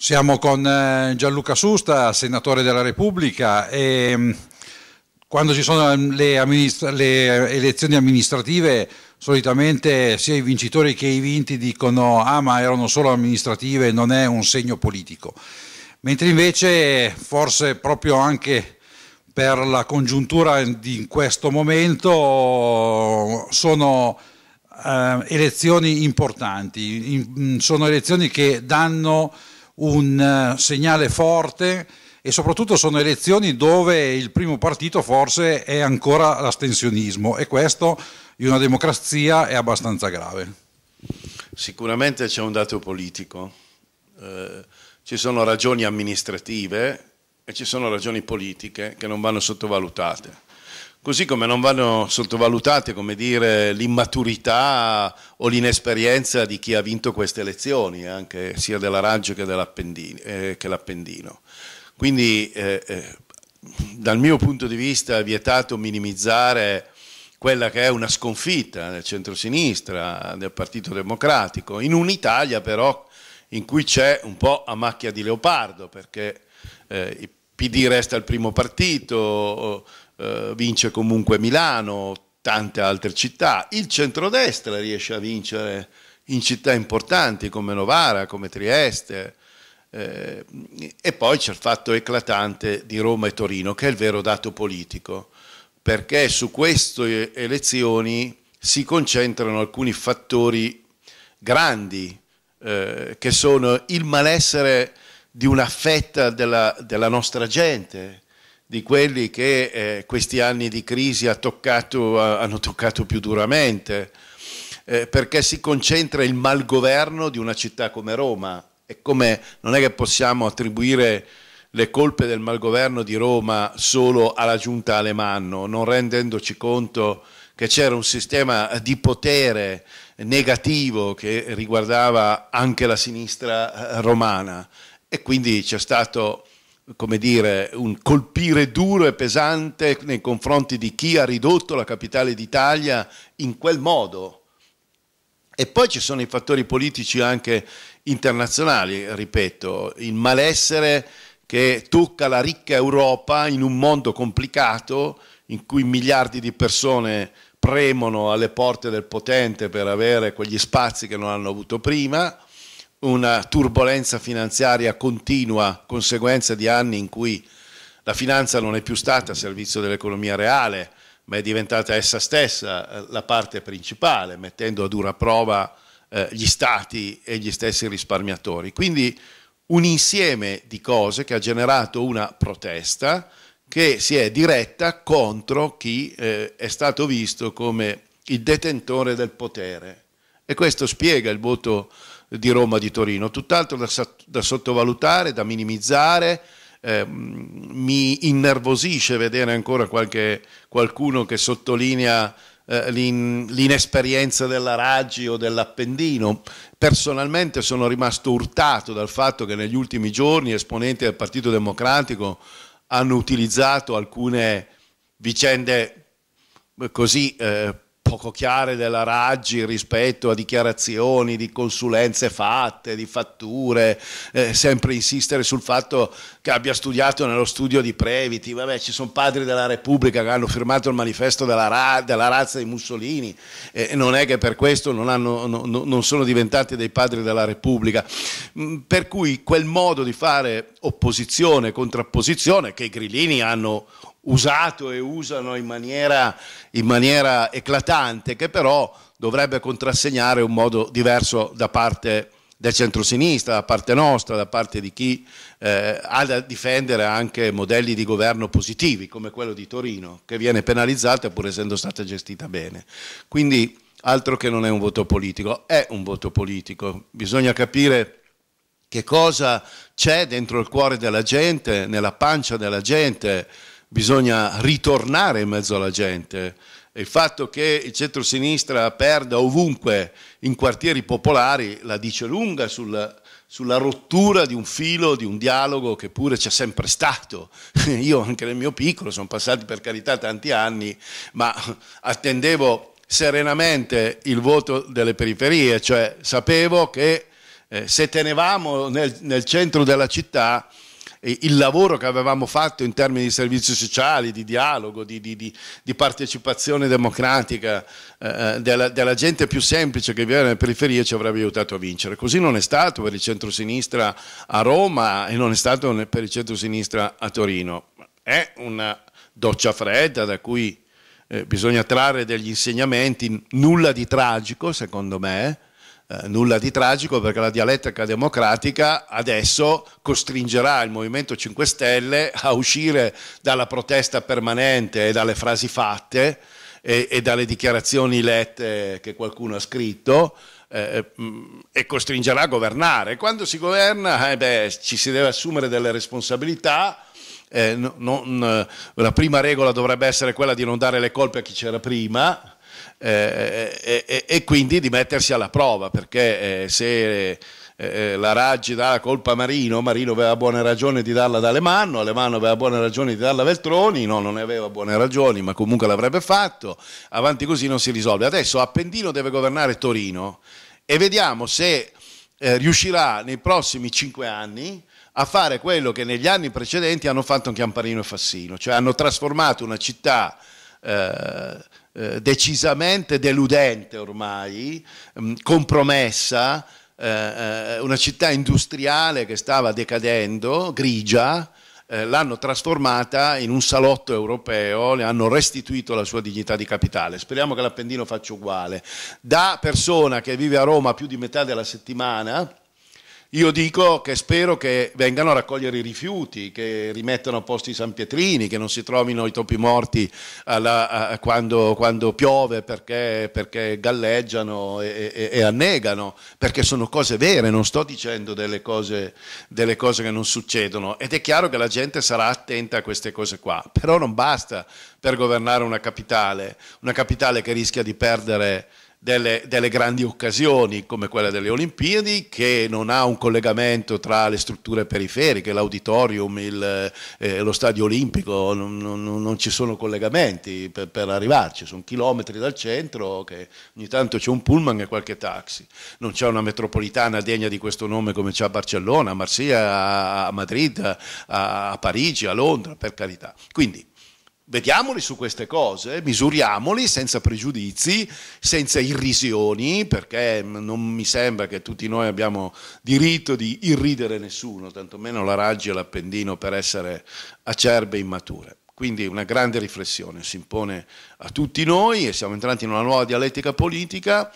Siamo con eh, Gianluca Susta, senatore della Repubblica e mm, quando ci sono mm, le, amministra- le, elezioni amministrative solitamente sia i vincitori che i vinti dicono ah ma erano solo amministrative, non è un segno politico. Mentre invece forse proprio anche per la congiuntura di questo momento sono eh, elezioni importanti, in, mm, sono elezioni che danno un eh, segnale forte e soprattutto sono elezioni dove il primo partito forse è ancora l'astensionismo e questo in una democrazia è abbastanza grave. Sicuramente c'è un dato politico, eh, ci sono ragioni amministrative e ci sono ragioni politiche che non vanno sottovalutate Così come non vanno sottovalutate dire, l'immaturità o l'inesperienza di chi ha vinto queste elezioni, anche sia della Raggio che, eh, Quindi eh, eh, dal mio punto di vista è vietato minimizzare quella che è una sconfitta del centrosinistra, del Partito Democratico, in un'Italia però in cui c'è un po' a macchia di leopardo, perché eh, il PD resta il primo partito, eh, vince comunque Milano, tante altre città, il centrodestra riesce a vincere in città importanti come Novara, come Trieste, eh, e poi c'è il fatto eclatante di Roma e Torino, che è il vero dato politico, perché su queste elezioni si concentrano alcuni fattori grandi, eh, che sono il malessere di una fetta della, della nostra gente, di quelli che eh, questi anni di crisi ha toccato, ha, hanno toccato più duramente, eh, perché si concentra il malgoverno di una città come Roma. E come non è che possiamo attribuire le colpe del malgoverno di Roma solo alla giunta Alemanno, non rendendoci conto che c'era un sistema di potere negativo che riguardava anche la sinistra eh, romana e quindi c'è stato come dire, un colpire duro e pesante nei confronti di chi ha ridotto la capitale d'Italia in quel modo. E poi ci sono i fattori politici anche internazionali, ripeto, il malessere che tocca la ricca Europa in un mondo complicato in cui miliardi di persone premono alle porte del potente per avere quegli spazi che non hanno avuto prima una turbolenza finanziaria continua, conseguenza di anni in cui la finanza non è più stata a servizio dell'economia reale, ma è diventata essa stessa eh, la parte principale, mettendo a dura prova eh, gli stati e gli stessi risparmiatori. Quindi un insieme di cose che ha generato una protesta che si è diretta contro chi eh, è stato visto come il detentore del potere. E questo spiega il voto di Roma, di Torino, tutt'altro da, da, sottovalutare, da minimizzare, eh, mi innervosisce vedere ancora qualche, qualcuno che sottolinea eh, l'in, l'inesperienza della Raggi o dell'Appendino. Personalmente sono rimasto urtato dal fatto che negli ultimi giorni esponenti del Partito Democratico hanno utilizzato alcune vicende eh, così eh, poco chiare della Raggi rispetto a dichiarazioni di consulenze fatte, di fatture, eh, sempre insistere sul fatto che abbia studiato nello studio di Previti, vabbè ci sono padri della Repubblica che hanno firmato il manifesto della, ra della razza di Mussolini eh, e eh, non è che per questo non, hanno, no, no, non sono diventati dei padri della Repubblica, mm, per cui quel modo di fare opposizione, contrapposizione che i grillini hanno usato e usano in maniera, in maniera eclatante, che però dovrebbe contrassegnare un modo diverso da parte del centrosinistra, da parte nostra, da parte di chi eh, ha da difendere anche modelli di governo positivi come quello di Torino, che viene penalizzata pur essendo stata gestita bene. Quindi altro che non è un voto politico, è un voto politico. Bisogna capire che cosa c'è dentro il cuore della gente, nella pancia della gente, bisogna ritornare in mezzo alla gente. E il fatto che il centrosinistra perda ovunque in quartieri popolari la dice lunga sulla, sulla rottura di un filo, di un dialogo che pure c'è sempre stato. Io anche nel mio piccolo sono passati per carità tanti anni, ma attendevo serenamente il voto delle periferie, cioè sapevo che eh, se tenevamo nel, nel centro della città il lavoro che avevamo fatto in termini di servizi sociali, di dialogo, di, di, di, di partecipazione democratica eh, della, della, gente più semplice che vive nelle periferie ci avrebbe aiutato a vincere. Così non è stato per il centrosinistra a Roma e non è stato per il centrosinistra a Torino. È una doccia fredda da cui eh, bisogna trarre degli insegnamenti, nulla di tragico secondo me, eh, nulla di tragico perché la dialettica democratica adesso costringerà il Movimento 5 Stelle a uscire dalla protesta permanente e dalle frasi fatte e, e dalle dichiarazioni lette che qualcuno ha scritto eh, eh mm, e costringerà a governare. Quando si governa eh, beh, ci si deve assumere delle responsabilità. Eh, non, eh, la prima regola dovrebbe essere quella di non dare le colpe a chi c'era prima, e, eh, eh, eh, e, quindi di mettersi alla prova, perché se la Raggi dà la colpa a Marino, Marino aveva buone ragioni di darla ad Alemanno, Alemanno aveva buone ragioni di darla a Veltroni, no, non ne aveva buone ragioni, ma comunque l'avrebbe fatto, avanti così non si risolve. Adesso Appendino deve governare Torino e vediamo se eh, riuscirà nei prossimi cinque anni a fare quello che negli anni precedenti hanno fatto anche Amparino e Fassino, cioè hanno trasformato una città... Eh, eh, decisamente deludente ormai, mm, compromessa, eh, eh, una città industriale che stava decadendo, grigia, l'hanno trasformata in un salotto europeo, le hanno restituito la sua dignità di capitale. Speriamo che l'Appendino faccia uguale. Da persona che vive a Roma più di metà della settimana, io dico che spero che vengano a raccogliere i rifiuti, che rimettano a posto i San Pietrini, che non si trovino i topi morti alla, a, quando, quando, piove perché, perché galleggiano e, e, e, annegano, perché sono cose vere, non sto dicendo delle cose, delle cose che non succedono. Ed è chiaro che la gente sarà attenta a queste cose qua, però non basta per governare una capitale, una capitale che rischia di perdere delle, delle, grandi occasioni come quella delle Olimpiadi che non ha un collegamento tra le strutture periferiche, l'auditorium, il, eh, lo stadio olimpico, non, non, non, ci sono collegamenti per, per, arrivarci, sono chilometri dal centro che ogni tanto c'è un pullman e qualche taxi, non c'è una metropolitana degna di questo nome come c'è a Barcellona, a Marsiglia, a Madrid, a, a Parigi, a Londra, per carità. Quindi vediamoli su queste cose, misuriamoli senza pregiudizi, senza irrisioni, perché non mi sembra che tutti noi abbiamo diritto di irridere nessuno, tantomeno la Raggi e l'Appendino per essere acerbe e immature. Quindi una grande riflessione si impone a tutti noi e siamo entrati in una nuova dialettica politica.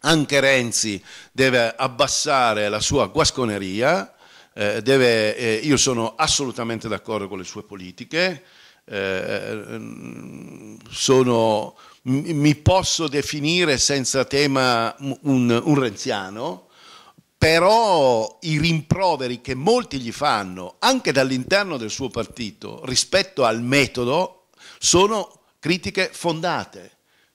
Anche Renzi deve abbassare la sua guasconeria, eh, deve, eh, io sono assolutamente d'accordo con le sue politiche, eh, sono, mi posso definire senza tema un, un renziano, però i rimproveri che molti gli fanno, anche dall'interno del suo partito, rispetto al metodo, sono critiche fondate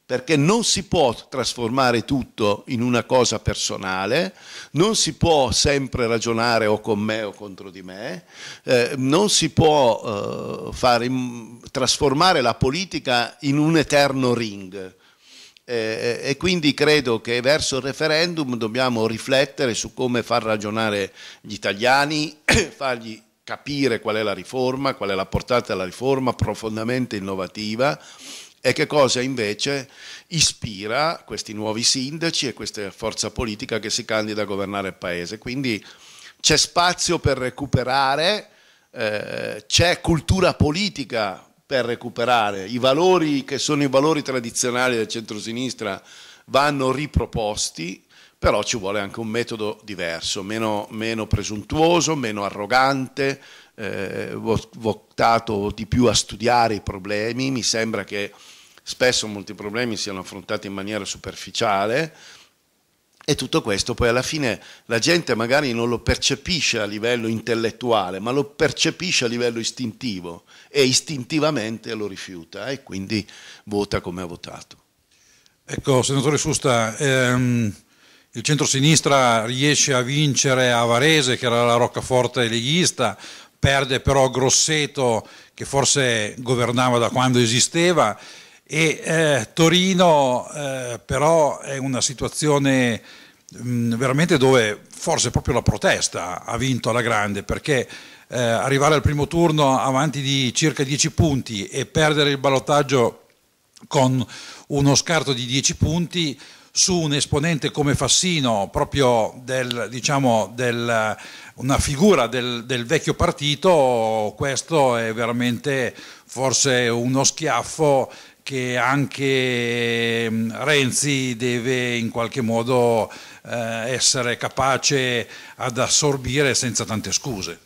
perché non si può trasformare tutto in una cosa personale, non si può sempre ragionare o con me o contro di me, eh, non si può eh, fare, trasformare la politica in un eterno ring. Eh, eh, e quindi credo che verso il referendum dobbiamo riflettere su come far ragionare gli italiani, fargli capire qual è la riforma, qual è la portata della riforma profondamente innovativa e che cosa invece ispira questi nuovi sindaci e questa forza politica che si candida a governare il paese. Quindi c'è spazio per recuperare, eh, c'è cultura politica per recuperare, i valori che sono i valori tradizionali del centrosinistra vanno riproposti, però ci vuole anche un metodo diverso, meno, meno presuntuoso, meno arrogante, eh, votato di più a studiare i problemi, mi sembra che spesso molti problemi siano affrontati in maniera superficiale e tutto questo poi alla fine la gente magari non lo percepisce a livello intellettuale, ma lo percepisce a livello istintivo e istintivamente lo rifiuta e quindi vota come ha votato. Ecco, senatore Susta, ehm, il centro-sinistra riesce a vincere a Varese, che era la roccaforte leghista, perde però Grosseto, che forse governava da quando esisteva, e eh, Torino eh, però è una situazione mh, veramente dove forse proprio la protesta ha vinto alla grande perché eh, arrivare al primo turno avanti di circa 10 punti e perdere il ballottaggio con uno scarto di 10 punti su un esponente come Fassino, proprio del, diciamo, del, una figura del, del, vecchio partito, questo è veramente forse uno schiaffo che anche ehm, Renzi deve in qualche modo eh, essere capace ad assorbire senza tante scuse.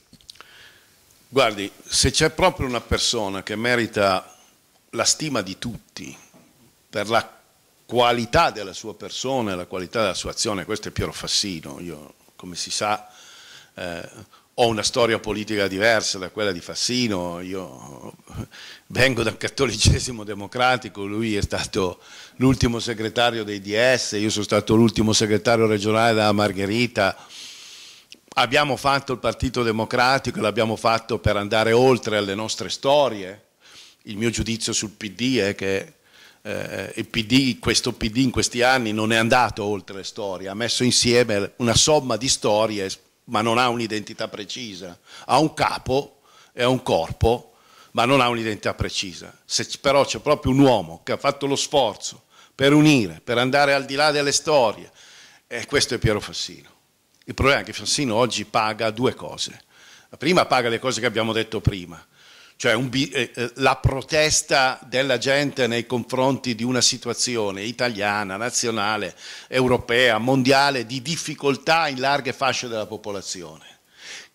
Guardi, se c'è proprio una persona che merita la stima di tutti per la qualità della sua persona e la qualità della sua azione, questo è Piero Fassino, io come si sa eh, ho una storia politica diversa da quella di Fassino, io vengo dal cattolicesimo democratico, lui è stato l'ultimo segretario dei DS, io sono stato l'ultimo segretario regionale della Margherita, abbiamo fatto il Partito Democratico, e l'abbiamo fatto per andare oltre alle nostre storie, il mio giudizio sul PD è che eh, il PD, questo PD in questi anni non è andato oltre le storie, ha messo insieme una somma di storie ma non ha un'identità precisa, ha un capo e ha un corpo, ma non ha un'identità precisa. Se però c'è proprio un uomo che ha fatto lo sforzo per unire, per andare al di là delle storie, e questo è Piero Fassino. Il problema è che Fassino oggi paga due cose. La prima paga le cose che abbiamo detto prima, cioè un, eh, eh, la protesta della gente nei confronti di una situazione italiana, nazionale, europea, mondiale di difficoltà in larghe fasce della popolazione,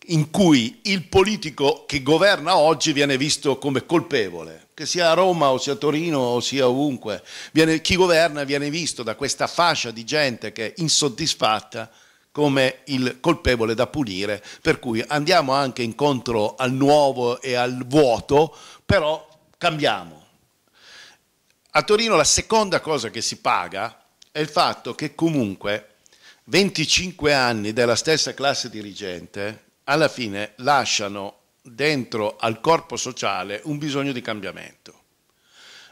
in cui il politico che governa oggi viene visto come colpevole, che sia a Roma o sia a Torino o sia ovunque, viene, chi governa viene visto da questa fascia di gente che è insoddisfatta come il colpevole da punire, per cui andiamo anche incontro al nuovo e al vuoto, però cambiamo. A Torino la seconda cosa che si paga è il fatto che comunque 25 anni della stessa classe dirigente alla fine lasciano dentro al corpo sociale un bisogno di cambiamento.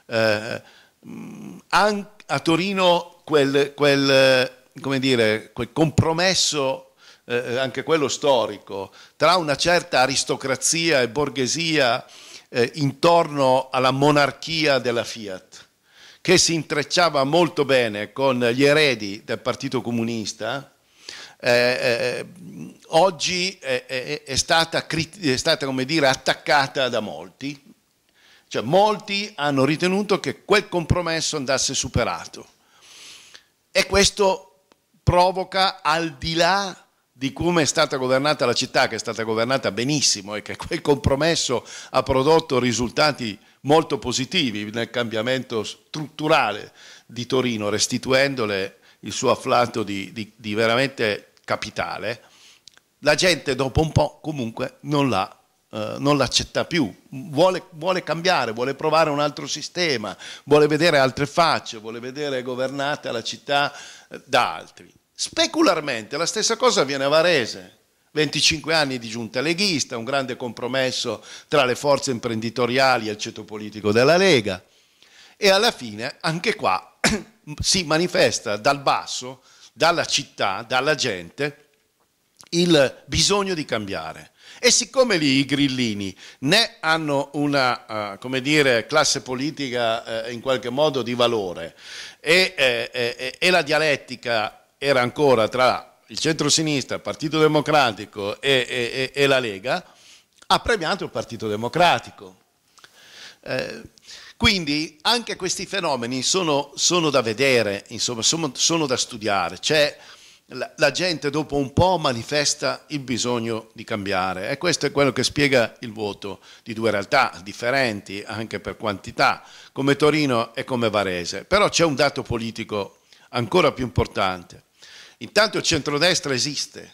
Eh, mm, a Torino quel, quel come dire, quel compromesso eh, eh, anche quello storico, tra una certa aristocrazia e borghesia eh, intorno alla monarchia della Fiat, che si intrecciava molto bene con gli eredi del Partito Comunista, eh, eh oggi è, è, è stata, è stata dire, attaccata da molti. Cioè, molti hanno ritenuto che quel compromesso andasse superato. E questo provoca al di là di come è stata governata la città, che è stata governata benissimo e che quel compromesso ha prodotto risultati molto positivi nel cambiamento strutturale di Torino, restituendole il suo afflato di, di, di veramente capitale, la gente dopo un po' comunque non l'ha eh, non l'accetta più, vuole, vuole, cambiare, vuole provare un altro sistema, vuole vedere altre facce, vuole vedere governata la città eh, da altri. Specularmente la stessa cosa avviene a Varese. 25 anni di giunta leghista, un grande compromesso tra le forze imprenditoriali e il ceto politico della Lega. E alla fine, anche qua, si manifesta dal basso, dalla città, dalla gente, il bisogno di cambiare. E siccome lì i grillini né hanno una uh, dire, classe politica uh, in qualche modo di valore e, eh, eh, e la dialettica era ancora tra il centro-sinistra, il Partito Democratico e, e, e la Lega, ha premiato il Partito Democratico. Eh, quindi anche questi fenomeni sono, sono da vedere, insomma, sono, sono da studiare. C'è la, la gente dopo un po' manifesta il bisogno di cambiare e questo è quello che spiega il voto di due realtà differenti anche per quantità, come Torino e come Varese. Però c'è un dato politico ancora più importante. Intanto il centrodestra esiste,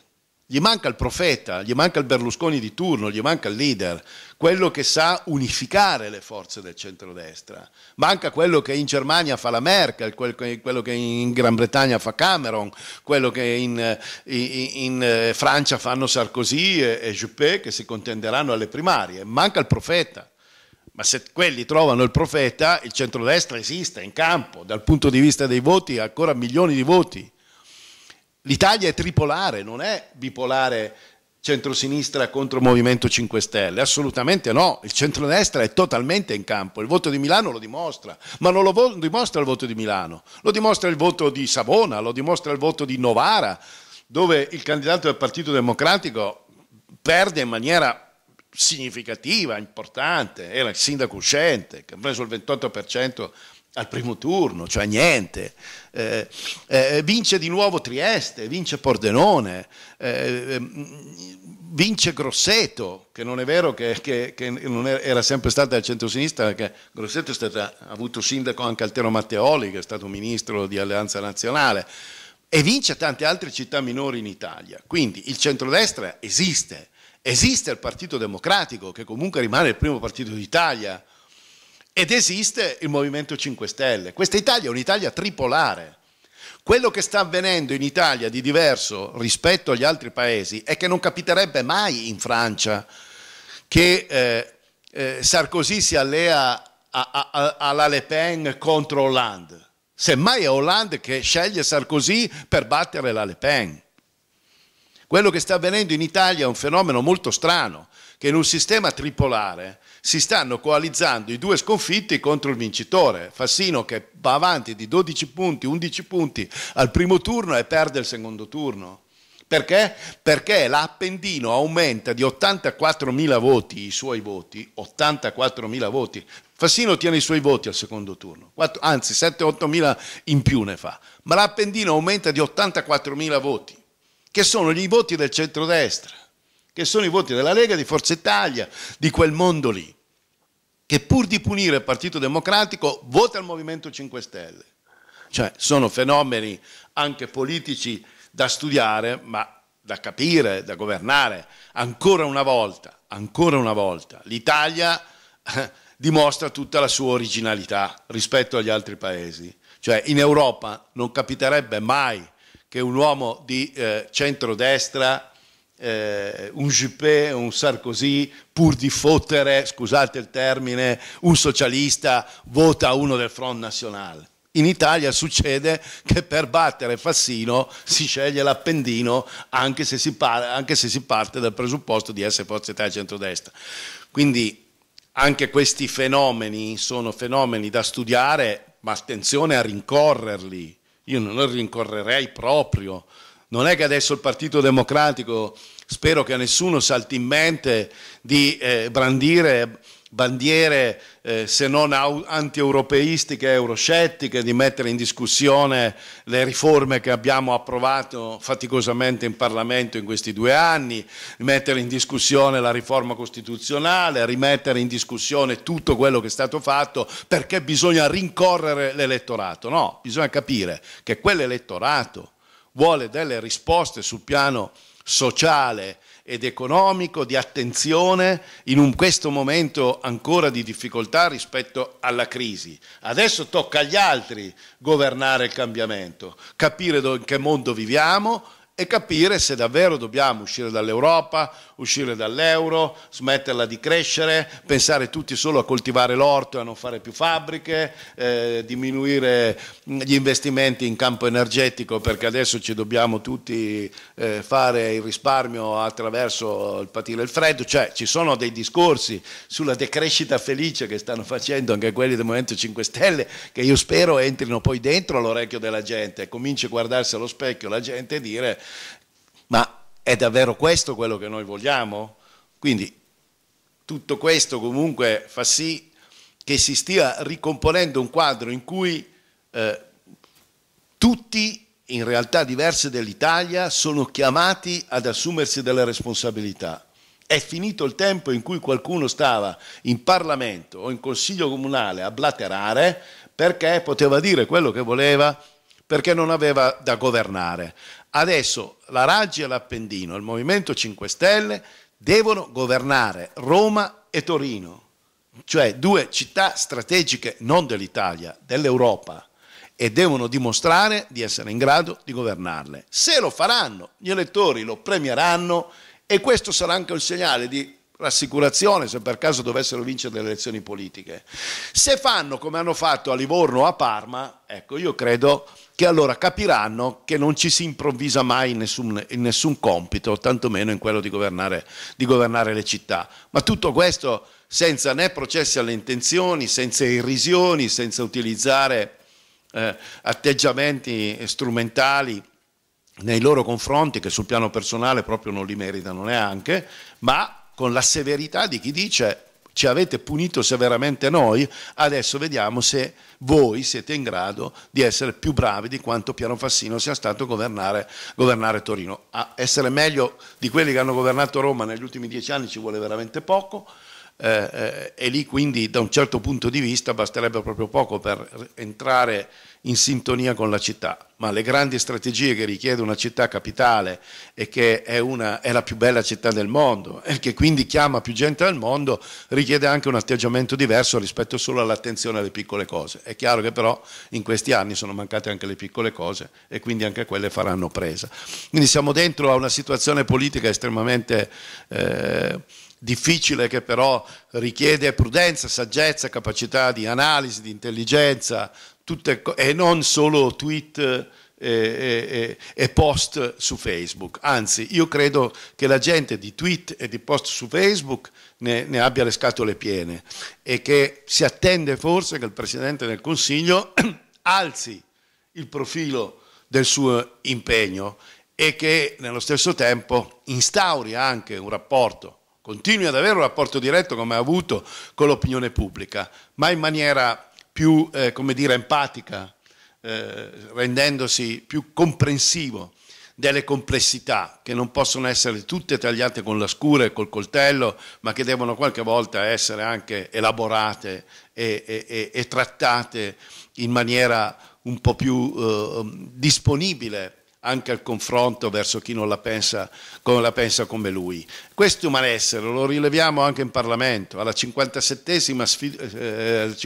gli manca il profeta, gli manca il Berlusconi di turno, gli manca il leader, quello che sa unificare le forze del centrodestra. Manca quello che in Germania fa la Merkel, quello che in Gran Bretagna fa Cameron, quello che in, in, in eh, Francia fanno Sarkozy e, Juppé che si contenderanno alle primarie. Manca il profeta ma se quelli trovano il profeta, il centrodestra esiste in campo, dal punto di vista dei voti ha ancora milioni di voti. L'Italia è tripolare, non è bipolare centrosinistra contro Movimento 5 Stelle, assolutamente no, il centrodestra è totalmente in campo, il voto di Milano lo dimostra, ma non lo dimostra il voto di Milano, lo dimostra il voto di Savona, lo dimostra il voto di Novara, dove il candidato del Partito Democratico perde in maniera significativa, importante, era il sindaco uscente che ha preso il 28% al primo turno, cioè niente. Eh, eh, vince di nuovo Trieste, vince Pordenone, eh, ehm, vince Grosseto, che non è vero che, che, che era sempre stata centro-sinistra, perché Grosseto stata, ha avuto sindaco anche Altero Matteoli, che è stato ministro di Alleanza Nazionale, e vince tante altre città minori in Italia. Quindi il centrodestra esiste, esiste il Partito Democratico, che comunque rimane il primo partito d'Italia ed esiste il Movimento 5 Stelle. Questa Italia è un'Italia tripolare. Quello che sta avvenendo in Italia di diverso rispetto agli altri paesi è che non capiterebbe mai in Francia che eh, eh, Sarkozy si allea alla Le Pen contro Hollande. Semmai è Hollande che sceglie Sarkozy per battere la Le Pen. Quello che sta avvenendo in Italia è un fenomeno molto strano, che in un sistema tripolare si stanno coalizzando i due sconfitti contro il vincitore. Fassino che va avanti di 12 punti, 11 punti al primo turno e perde il secondo turno. Perché? Perché l'Appendino aumenta di 84.000 voti i suoi voti, 84.000 voti. Fassino tiene i suoi voti al secondo turno, 4, anzi 7-8.000 in più ne fa, ma l'Appendino aumenta di 84.000 voti, che sono i voti del centrodestra che sono i voti della Lega, di Forza Italia, di quel mondo lì, che pur di punire il Partito Democratico vota il Movimento 5 Stelle. Cioè sono fenomeni anche politici da studiare, ma da capire, da governare. Ancora una volta, ancora una volta, l'Italia eh, dimostra tutta la sua originalità rispetto agli altri paesi. Cioè in Europa non capiterebbe mai che un uomo di eh, centrodestra eh, un Juppé, un Sarkozy, pur di fottere, scusate il termine, un socialista vota uno del Front Nazionale. In Italia succede che per battere Fassino si sceglie l'Appendino anche se si, par- anche se si parte dal presupposto di essere Forza Italia centrodestra. Quindi anche questi fenomeni sono fenomeni da studiare, ma attenzione a rincorrerli. Io non li rincorrerei proprio, non è che adesso il Partito Democratico, spero che a nessuno salti in mente di eh, brandire bandiere eh, se non antieuropeistiche e euroscettiche, di mettere in discussione le riforme che abbiamo approvato faticosamente in Parlamento in questi due anni, mettere in discussione la riforma costituzionale, rimettere in discussione tutto quello che è stato fatto perché bisogna rincorrere l'elettorato. No, bisogna capire che quell'elettorato vuole delle risposte sul piano sociale ed economico, di attenzione in un, questo momento ancora di difficoltà rispetto alla crisi. Adesso tocca agli altri governare il cambiamento, capire in che mondo viviamo, e capire se davvero dobbiamo uscire dall'Europa, uscire dall'euro, smetterla di crescere, pensare tutti solo a coltivare l'orto e a non fare più fabbriche, eh, diminuire mm, gli investimenti in campo energetico perché adesso ci dobbiamo tutti eh, fare il risparmio attraverso il patire il freddo, cioè ci sono dei discorsi sulla decrescita felice che stanno facendo anche quelli del Movimento 5 Stelle che io spero entrino poi dentro all'orecchio della gente, e cominci a guardarsi allo specchio la gente e dire ma è davvero questo quello che noi vogliamo? Quindi tutto questo comunque fa sì che si stia ricomponendo un quadro in cui eh, tutti in realtà diverse dell'Italia sono chiamati ad assumersi delle responsabilità. È finito il tempo in cui qualcuno stava in Parlamento o in Consiglio Comunale a blaterare perché poteva dire quello che voleva perché non aveva da governare. Adesso la Raggi e l'Appendino, il Movimento 5 Stelle, devono governare Roma e Torino, cioè due città strategiche non dell'Italia, dell'Europa e devono dimostrare di essere in grado di governarle. Se lo faranno, gli elettori lo premieranno e questo sarà anche un segnale di rassicurazione se per caso dovessero vincere le elezioni politiche. Se fanno come hanno fatto a Livorno o a Parma, ecco, io credo che allora capiranno che non ci si improvvisa mai in nessun, in nessun compito, tantomeno in quello di governare, di governare, le città. Ma tutto questo senza né processi alle intenzioni, senza irrisioni, senza utilizzare eh, atteggiamenti strumentali nei loro confronti, che sul piano personale proprio non li meritano neanche, ma con la severità di chi dice ci avete punito severamente noi, adesso vediamo se voi siete in grado di essere più bravi di quanto Piano Fassino sia stato governare, governare Torino. A essere meglio di quelli che hanno governato Roma negli ultimi dieci anni ci vuole veramente poco. Eh, eh, e lì quindi da un certo punto di vista basterebbe proprio poco per entrare in sintonia con la città, ma le grandi strategie che richiede una città capitale e che è, una, è la più bella città del mondo e che quindi chiama più gente al mondo richiede anche un atteggiamento diverso rispetto solo all'attenzione alle piccole cose. È chiaro che però in questi anni sono mancate anche le piccole cose e quindi anche quelle faranno presa. Quindi siamo dentro a una situazione politica estremamente... Eh, difficile che però richiede prudenza, saggezza, capacità di analisi, di intelligenza, tutte, e non solo tweet eh, e, e, e post su Facebook. Anzi, io credo che la gente di tweet e di post su Facebook ne, ne, abbia le scatole piene e che si attende forse che il Presidente del Consiglio alzi il profilo del suo impegno e che nello stesso tempo instauri anche un rapporto, continui ad avere un rapporto diretto come ha avuto con l'opinione pubblica, ma in maniera più eh, come dire, empatica, eh, rendendosi più comprensivo delle complessità che non possono essere tutte tagliate con la scura e col coltello, ma che devono qualche volta essere anche elaborate e, e, e, e trattate in maniera un po' più eh, disponibile anche al confronto verso chi non la pensa, come, la pensa come lui. Questo malessere lo rileviamo anche in Parlamento, alla 57 eh,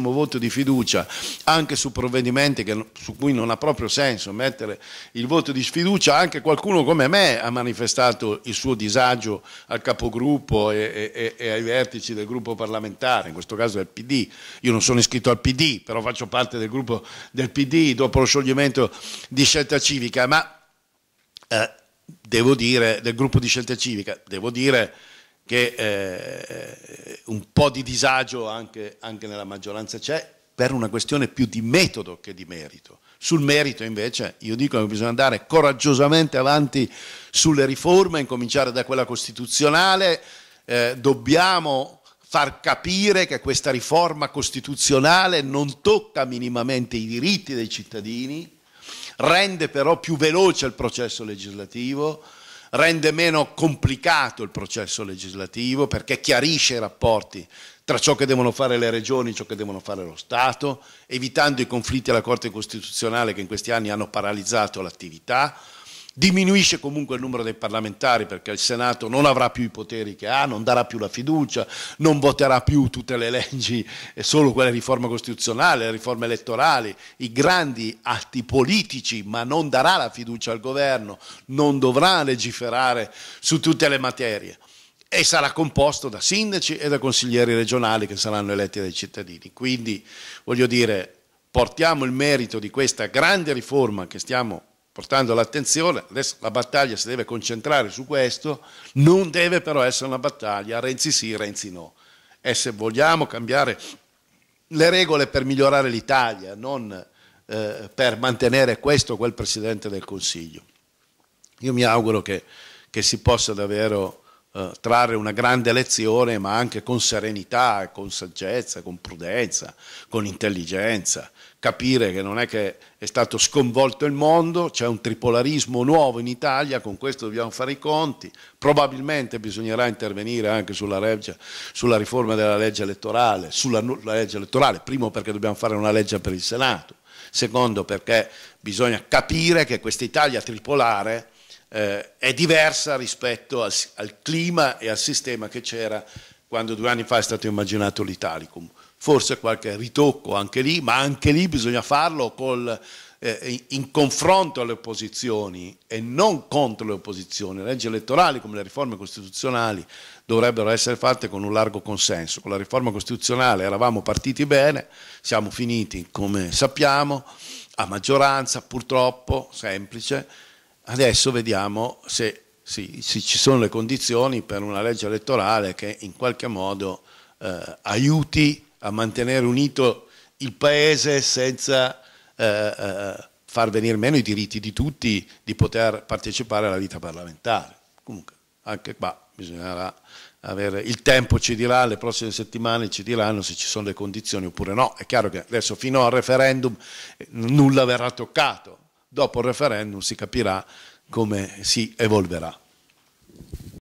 voto di fiducia, anche su provvedimenti che, su cui non ha proprio senso mettere il voto di sfiducia, anche qualcuno come me ha manifestato il suo disagio al capogruppo e, e, e ai vertici del gruppo parlamentare, in questo caso del PD. Io non sono iscritto al PD, però faccio parte del gruppo del PD dopo lo scioglimento di scelta civica Civica, ma eh, devo dire, del gruppo di Scelta Civica, devo dire che eh, un po' di disagio anche, anche nella maggioranza c'è per una questione più di metodo che di merito. Sul merito invece io dico che bisogna andare coraggiosamente avanti sulle riforme, incominciare da quella costituzionale, eh, dobbiamo far capire che questa riforma costituzionale non tocca minimamente i diritti dei cittadini, rende però più veloce il processo legislativo, rende meno complicato il processo legislativo perché chiarisce i rapporti tra ciò che devono fare le regioni e ciò che devono fare lo Stato, evitando i conflitti alla Corte Costituzionale che in questi anni hanno paralizzato l'attività, Diminuisce comunque il numero dei parlamentari perché il Senato non avrà più i poteri che ha, non darà più la fiducia, non voterà più tutte le leggi, e eh, solo quella riforma costituzionale, le riforme elettorali, i grandi atti politici, ma non darà la fiducia al governo, non dovrà legiferare su tutte le materie e sarà composto da sindaci e da consiglieri regionali che saranno eletti dai cittadini. Quindi voglio dire, portiamo il merito di questa grande riforma che stiamo portando l'attenzione, adesso la battaglia si deve concentrare su questo, non deve però essere una battaglia Renzi sì, Renzi no. E se vogliamo cambiare le regole per migliorare l'Italia, non eh, per mantenere questo o quel Presidente del Consiglio. Io mi auguro che, che si possa davvero eh, trarre una grande lezione, ma anche con serenità, con saggezza, con prudenza, con intelligenza, capire che non è che è stato sconvolto il mondo, c'è un tripolarismo nuovo in Italia, con questo dobbiamo fare i conti, probabilmente bisognerà intervenire anche sulla, legge, sulla riforma della legge elettorale, sulla legge elettorale, primo perché dobbiamo fare una legge per il Senato, secondo perché bisogna capire che questa Italia tripolare eh, è diversa rispetto al, al, clima e al sistema che c'era quando due anni fa è stato immaginato l'Italicum. Forse qualche ritocco anche lì, ma anche lì bisogna farlo col, eh, in confronto alle opposizioni e non contro le opposizioni. Le leggi elettorali come le riforme costituzionali dovrebbero essere fatte con un largo consenso. Con la riforma costituzionale eravamo partiti bene, siamo finiti come sappiamo, a maggioranza purtroppo, semplice, Adesso vediamo se, sì, se, ci sono le condizioni per una legge elettorale che in qualche modo eh, aiuti a mantenere unito il Paese senza eh, eh far venire meno i diritti di tutti di poter partecipare alla vita parlamentare. Comunque, anche qua bisognerà avere il tempo, ci dirà, le prossime settimane ci diranno se ci sono le condizioni oppure no. È chiaro che adesso fino al referendum eh, nulla verrà toccato dopo il referendum si capirà come si evolverà.